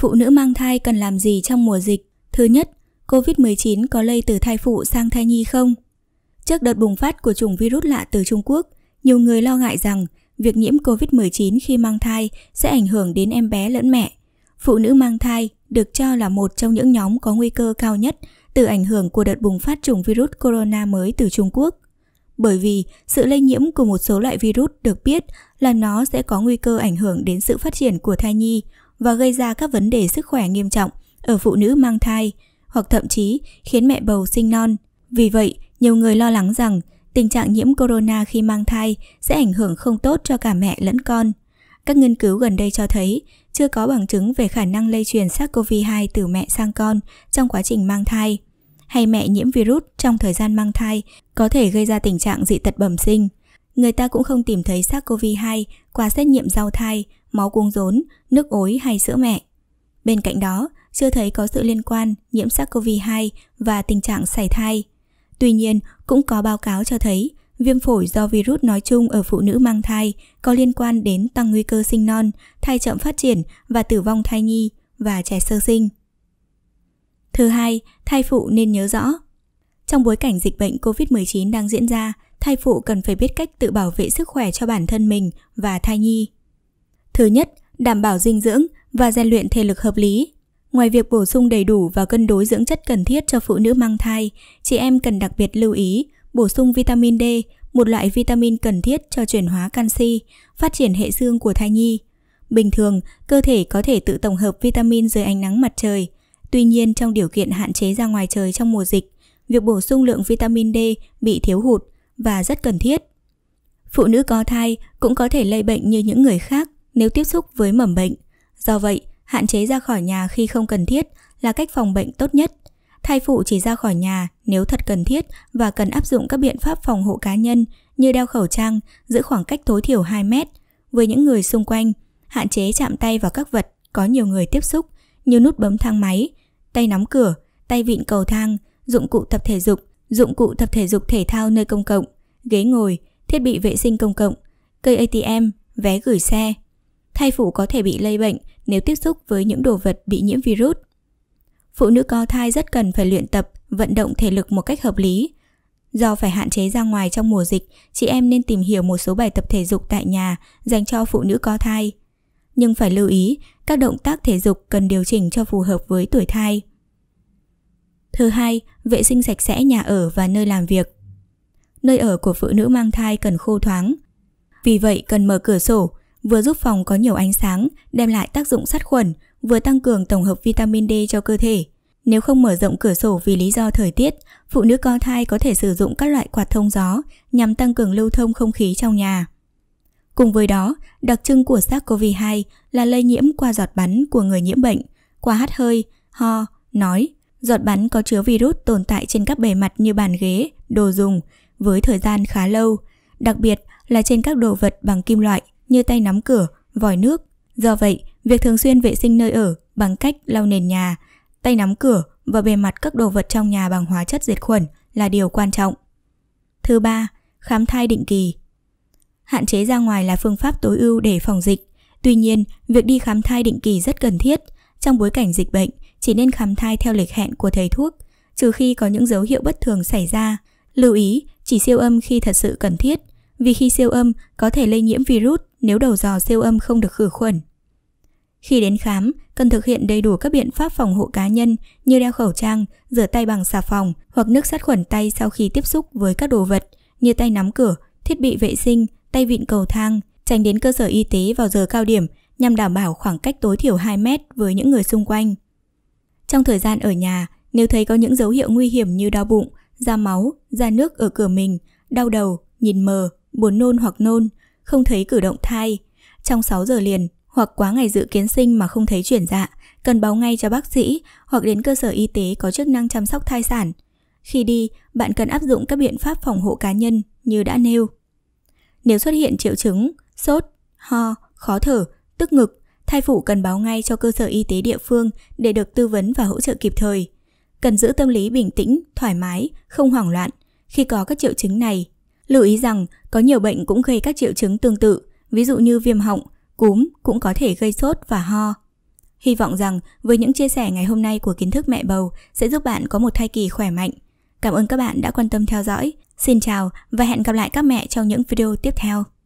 Phụ nữ mang thai cần làm gì trong mùa dịch? Thứ nhất, COVID-19 có lây từ thai phụ sang thai nhi không? Trước đợt bùng phát của chủng virus lạ từ Trung Quốc, nhiều người lo ngại rằng việc nhiễm COVID-19 khi mang thai sẽ ảnh hưởng đến em bé lẫn mẹ. Phụ nữ mang thai được cho là một trong những nhóm có nguy cơ cao nhất từ ảnh hưởng của đợt bùng phát chủng virus corona mới từ Trung Quốc. Bởi vì sự lây nhiễm của một số loại virus được biết là nó sẽ có nguy cơ ảnh hưởng đến sự phát triển của thai nhi và gây ra các vấn đề sức khỏe nghiêm trọng ở phụ nữ mang thai hoặc thậm chí khiến mẹ bầu sinh non. Vì vậy, nhiều người lo lắng rằng tình trạng nhiễm corona khi mang thai sẽ ảnh hưởng không tốt cho cả mẹ lẫn con. Các nghiên cứu gần đây cho thấy chưa có bằng chứng về khả năng lây truyền SARS-CoV-2 từ mẹ sang con trong quá trình mang thai hay mẹ nhiễm virus trong thời gian mang thai có thể gây ra tình trạng dị tật bẩm sinh. Người ta cũng không tìm thấy SARS-CoV-2 qua xét nghiệm rau thai máu cuống rốn, nước ối hay sữa mẹ. Bên cạnh đó, chưa thấy có sự liên quan nhiễm SARS-CoV-2 và tình trạng sảy thai. Tuy nhiên, cũng có báo cáo cho thấy viêm phổi do virus nói chung ở phụ nữ mang thai có liên quan đến tăng nguy cơ sinh non, thai chậm phát triển và tử vong thai nhi và trẻ sơ sinh. Thứ hai, thai phụ nên nhớ rõ. Trong bối cảnh dịch bệnh COVID-19 đang diễn ra, thai phụ cần phải biết cách tự bảo vệ sức khỏe cho bản thân mình và thai nhi. Thứ nhất, đảm bảo dinh dưỡng và rèn luyện thể lực hợp lý. Ngoài việc bổ sung đầy đủ và cân đối dưỡng chất cần thiết cho phụ nữ mang thai, chị em cần đặc biệt lưu ý bổ sung vitamin D, một loại vitamin cần thiết cho chuyển hóa canxi, phát triển hệ xương của thai nhi. Bình thường, cơ thể có thể tự tổng hợp vitamin dưới ánh nắng mặt trời. Tuy nhiên, trong điều kiện hạn chế ra ngoài trời trong mùa dịch, việc bổ sung lượng vitamin D bị thiếu hụt và rất cần thiết. Phụ nữ có thai cũng có thể lây bệnh như những người khác nếu tiếp xúc với mầm bệnh. Do vậy, hạn chế ra khỏi nhà khi không cần thiết là cách phòng bệnh tốt nhất. Thai phụ chỉ ra khỏi nhà nếu thật cần thiết và cần áp dụng các biện pháp phòng hộ cá nhân như đeo khẩu trang, giữ khoảng cách tối thiểu 2 mét với những người xung quanh, hạn chế chạm tay vào các vật có nhiều người tiếp xúc như nút bấm thang máy, tay nắm cửa, tay vịn cầu thang, dụng cụ tập thể dục, dụng cụ tập thể dục thể thao nơi công cộng, ghế ngồi, thiết bị vệ sinh công cộng, cây ATM, vé gửi xe, thai phụ có thể bị lây bệnh nếu tiếp xúc với những đồ vật bị nhiễm virus. Phụ nữ có thai rất cần phải luyện tập, vận động thể lực một cách hợp lý. Do phải hạn chế ra ngoài trong mùa dịch, chị em nên tìm hiểu một số bài tập thể dục tại nhà dành cho phụ nữ có thai. Nhưng phải lưu ý, các động tác thể dục cần điều chỉnh cho phù hợp với tuổi thai. Thứ hai, vệ sinh sạch sẽ nhà ở và nơi làm việc. Nơi ở của phụ nữ mang thai cần khô thoáng. Vì vậy cần mở cửa sổ, vừa giúp phòng có nhiều ánh sáng, đem lại tác dụng sát khuẩn, vừa tăng cường tổng hợp vitamin D cho cơ thể. Nếu không mở rộng cửa sổ vì lý do thời tiết, phụ nữ co thai có thể sử dụng các loại quạt thông gió nhằm tăng cường lưu thông không khí trong nhà. Cùng với đó, đặc trưng của SARS-CoV-2 là lây nhiễm qua giọt bắn của người nhiễm bệnh, qua hắt hơi, ho, nói. Giọt bắn có chứa virus tồn tại trên các bề mặt như bàn ghế, đồ dùng, với thời gian khá lâu, đặc biệt là trên các đồ vật bằng kim loại như tay nắm cửa, vòi nước. Do vậy, việc thường xuyên vệ sinh nơi ở bằng cách lau nền nhà, tay nắm cửa và bề mặt các đồ vật trong nhà bằng hóa chất diệt khuẩn là điều quan trọng. Thứ ba, khám thai định kỳ. Hạn chế ra ngoài là phương pháp tối ưu để phòng dịch. Tuy nhiên, việc đi khám thai định kỳ rất cần thiết. Trong bối cảnh dịch bệnh, chỉ nên khám thai theo lịch hẹn của thầy thuốc, trừ khi có những dấu hiệu bất thường xảy ra. Lưu ý, chỉ siêu âm khi thật sự cần thiết, vì khi siêu âm có thể lây nhiễm virus nếu đầu dò siêu âm không được khử khuẩn. Khi đến khám, cần thực hiện đầy đủ các biện pháp phòng hộ cá nhân như đeo khẩu trang, rửa tay bằng xà phòng hoặc nước sát khuẩn tay sau khi tiếp xúc với các đồ vật như tay nắm cửa, thiết bị vệ sinh, tay vịn cầu thang, tránh đến cơ sở y tế vào giờ cao điểm nhằm đảm bảo khoảng cách tối thiểu 2 mét với những người xung quanh. Trong thời gian ở nhà, nếu thấy có những dấu hiệu nguy hiểm như đau bụng, da máu, da nước ở cửa mình, đau đầu, nhìn mờ, buồn nôn hoặc nôn, không thấy cử động thai. Trong 6 giờ liền hoặc quá ngày dự kiến sinh mà không thấy chuyển dạ, cần báo ngay cho bác sĩ hoặc đến cơ sở y tế có chức năng chăm sóc thai sản. Khi đi, bạn cần áp dụng các biện pháp phòng hộ cá nhân như đã nêu. Nếu xuất hiện triệu chứng sốt, ho, khó thở, tức ngực, thai phụ cần báo ngay cho cơ sở y tế địa phương để được tư vấn và hỗ trợ kịp thời. Cần giữ tâm lý bình tĩnh, thoải mái, không hoảng loạn. Khi có các triệu chứng này, Lưu ý rằng có nhiều bệnh cũng gây các triệu chứng tương tự, ví dụ như viêm họng, cúm cũng có thể gây sốt và ho. Hy vọng rằng với những chia sẻ ngày hôm nay của kiến thức mẹ bầu sẽ giúp bạn có một thai kỳ khỏe mạnh. Cảm ơn các bạn đã quan tâm theo dõi. Xin chào và hẹn gặp lại các mẹ trong những video tiếp theo.